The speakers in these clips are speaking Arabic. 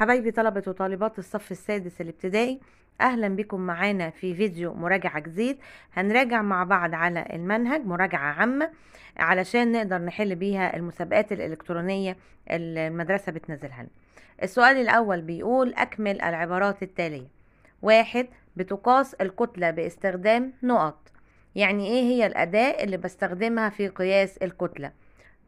حبايبي طلبة وطالبات الصف السادس الابتدائي اهلا بكم معانا في فيديو مراجعة جديد هنراجع مع بعض على المنهج مراجعة عامة علشان نقدر نحل بيها المسابقات الالكترونية اللي المدرسة بتنزلها لنا السؤال الاول بيقول اكمل العبارات التالية واحد بتقاس الكتلة باستخدام نقط يعني ايه هي الاداة اللي بستخدمها في قياس الكتلة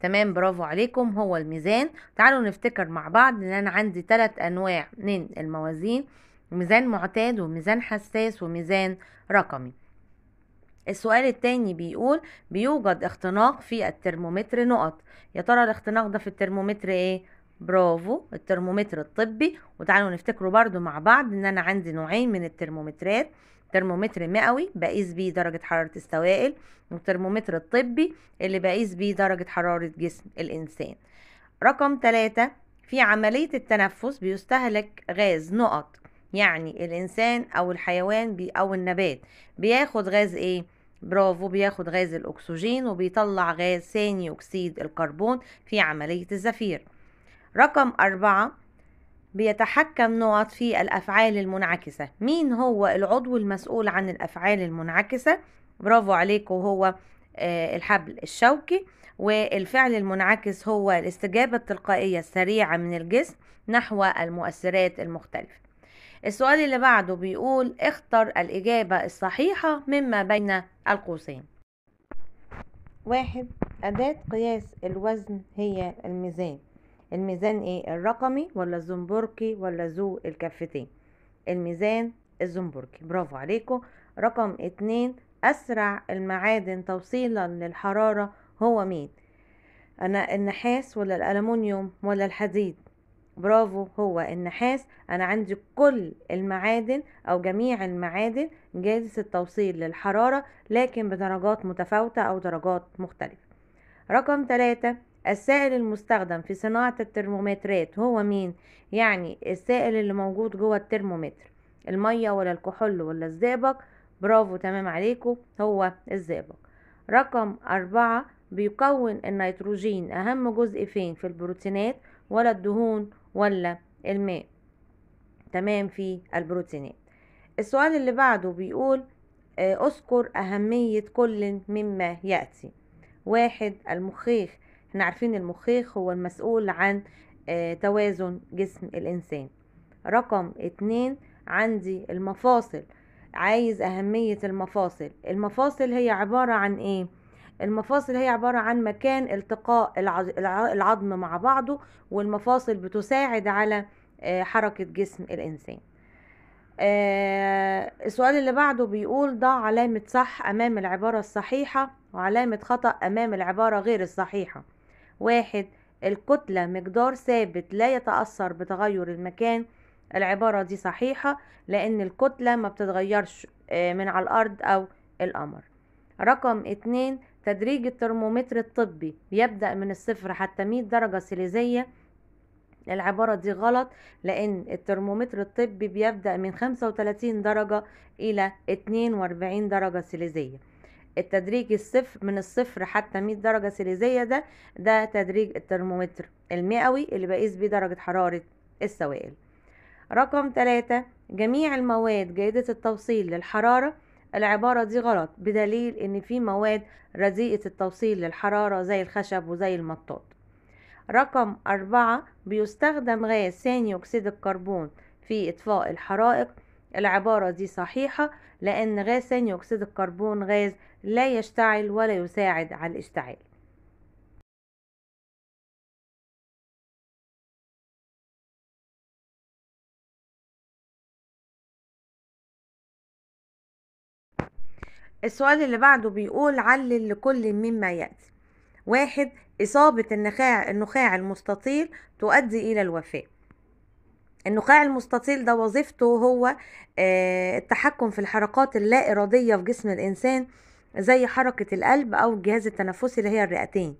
تمام برافو عليكم هو الميزان تعالوا نفتكر مع بعض ان انا عندي تلات انواع من الموازين ميزان معتاد وميزان حساس وميزان رقمي السؤال التاني بيقول بيوجد اختناق في الترمومتر نقط يا ترى الاختناق ده في الترمومتر ايه برافو الترمومتر الطبي وتعالوا نفتكره برضو مع بعض ان انا عندي نوعين من الترمومترات ترمومتر مئوي بقيس بيه درجة حرارة السوائل والترمومتر الطبي اللي بقيس بيه درجة حرارة جسم الإنسان رقم ثلاثة في عملية التنفس بيستهلك غاز نقط يعني الإنسان أو الحيوان بي أو النبات بياخد غاز إيه؟ برافو بياخد غاز الأكسجين وبيطلع غاز ثاني أكسيد الكربون في عملية الزفير رقم أربعة بيتحكم نقط في الأفعال المنعكسة مين هو العضو المسؤول عن الأفعال المنعكسة برافو عليك هو آه، الحبل الشوكي والفعل المنعكس هو الاستجابة التلقائية السريعة من الجسم نحو المؤثرات المختلفة السؤال اللي بعده بيقول اختر الإجابة الصحيحة مما بين القوسين واحد أداة قياس الوزن هي الميزان الميزان ايه الرقمي ولا الزنبركي ولا ذو الكفتين الميزان الزنبركي برافو عليكم رقم اتنين اسرع المعادن توصيلا للحرارة هو مين انا النحاس ولا الالومنيوم ولا الحديد برافو هو النحاس انا عندي كل المعادن او جميع المعادن جاهزة التوصيل للحرارة لكن بدرجات متفاوتة او درجات مختلفة رقم ثلاثة السائل المستخدم في صناعة الترمومترات هو مين يعني السائل اللي موجود جوه الترمومتر المية ولا الكحول ولا الزئبق برافو تمام عليكم هو الزئبق رقم أربعة بيكون النيتروجين أهم جزء فين في البروتينات ولا الدهون ولا الماء تمام في البروتينات السؤال اللي بعده بيقول آه، اذكر أهمية كل مما يأتي واحد المخيخ احنا عارفين المخيخ هو المسؤول عن آه، توازن جسم الإنسان رقم اتنين عندي المفاصل عايز أهمية المفاصل المفاصل هي عبارة عن إيه؟ المفاصل هي عبارة عن مكان التقاء العظم مع بعضه والمفاصل بتساعد على آه، حركة جسم الإنسان آه السؤال اللي بعده بيقول ضع علامة صح أمام العبارة الصحيحة وعلامة خطأ أمام العبارة غير الصحيحة واحد الكتلة مقدار ثابت لا يتأثر بتغير المكان العبارة دي صحيحة لأن الكتلة ما بتتغيرش آه، من على الأرض أو القمر رقم اتنين تدريج الترمومتر الطبي يبدأ من الصفر حتى مية درجة سيليزية العبارة دي غلط لأن الترمومتر الطبي بيبدأ من خمسة وتلاتين درجة إلى اتنين واربعين درجة سيليزية التدريج الصفر من الصفر حتى 100 درجة سيليزية ده ده تدريج الترمومتر المئوي اللي بقيس بيه درجة حرارة السوائل رقم تلاتة جميع المواد جيدة التوصيل للحرارة العبارة دي غلط بدليل ان في مواد رديئة التوصيل للحرارة زي الخشب وزي المطاط رقم أربعة بيستخدم غاز ثاني أكسيد الكربون في إطفاء الحرائق العبارة دي صحيحة لأن غاز ثاني أكسيد الكربون غاز لا يشتعل ولا يساعد على الاشتعال السؤال اللي بعده بيقول علل لكل مما يأتي واحد إصابة النخاع النخاع المستطيل تؤدي إلى الوفاة النخاع المستطيل ده وظيفته هو آه، التحكم في الحركات اللا إرادية في جسم الإنسان زي حركة القلب أو الجهاز التنفسي اللي هي الرئتين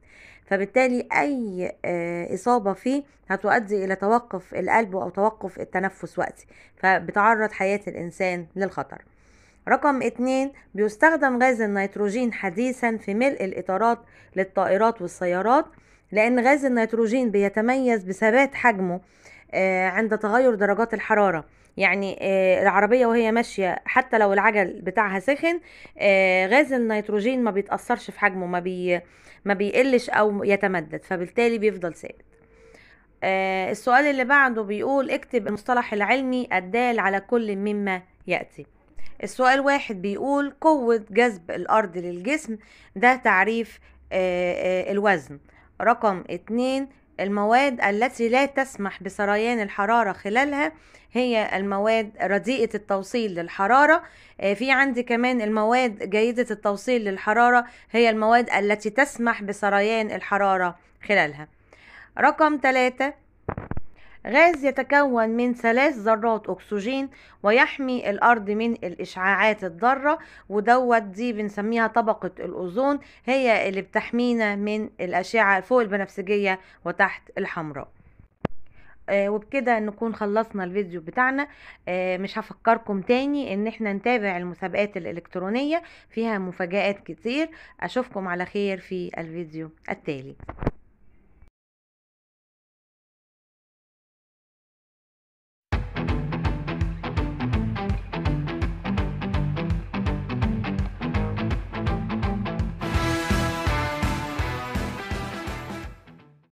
فبالتالي أي آه، إصابة فيه هتؤدي إلى توقف القلب أو توقف التنفس وقتي فبتعرض حياة الإنسان للخطر رقم اتنين بيستخدم غاز النيتروجين حديثا في ملء الإطارات للطائرات والسيارات لأن غاز النيتروجين بيتميز بثبات حجمه آه، عند تغير درجات الحرارة يعني آه، العربية وهي ماشية حتى لو العجل بتاعها سخن آه، غاز النيتروجين ما بيتأثرش في حجمه ما, بي ما بيقلش أو يتمدد فبالتالي بيفضل ثابت السؤال اللي بعده بيقول اكتب المصطلح العلمي الدال على كل مما يأتي السؤال واحد بيقول قوة جذب الأرض للجسم ده تعريف الوزن رقم اتنين المواد التي لا تسمح بسريان الحرارة خلالها هي المواد رديئة التوصيل للحرارة آه، في عندي كمان المواد جيدة التوصيل للحرارة هي المواد التي تسمح بسريان الحرارة خلالها رقم ثلاثة غاز يتكون من ثلاث ذرات أكسجين ويحمي الأرض من الإشعاعات الضارة ودوت دي بنسميها طبقة الأوزون هي اللي بتحمينا من الأشعة فوق البنفسجية وتحت الحمراء آه وبكده نكون خلصنا الفيديو بتاعنا آه مش هفكركم تاني ان احنا نتابع المسابقات الالكترونية فيها مفاجآت كتير اشوفكم على خير في الفيديو التالي